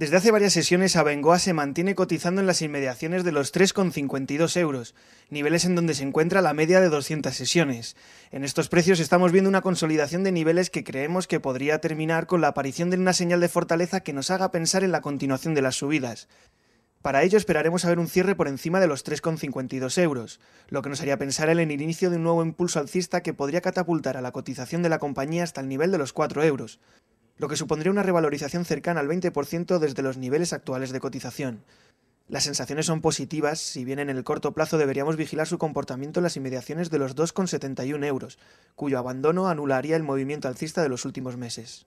Desde hace varias sesiones, Abengoa se mantiene cotizando en las inmediaciones de los 3,52 euros, niveles en donde se encuentra la media de 200 sesiones. En estos precios estamos viendo una consolidación de niveles que creemos que podría terminar con la aparición de una señal de fortaleza que nos haga pensar en la continuación de las subidas. Para ello esperaremos a ver un cierre por encima de los 3,52 euros, lo que nos haría pensar en el inicio de un nuevo impulso alcista que podría catapultar a la cotización de la compañía hasta el nivel de los 4 euros lo que supondría una revalorización cercana al 20% desde los niveles actuales de cotización. Las sensaciones son positivas, si bien en el corto plazo deberíamos vigilar su comportamiento en las inmediaciones de los 2,71 euros, cuyo abandono anularía el movimiento alcista de los últimos meses.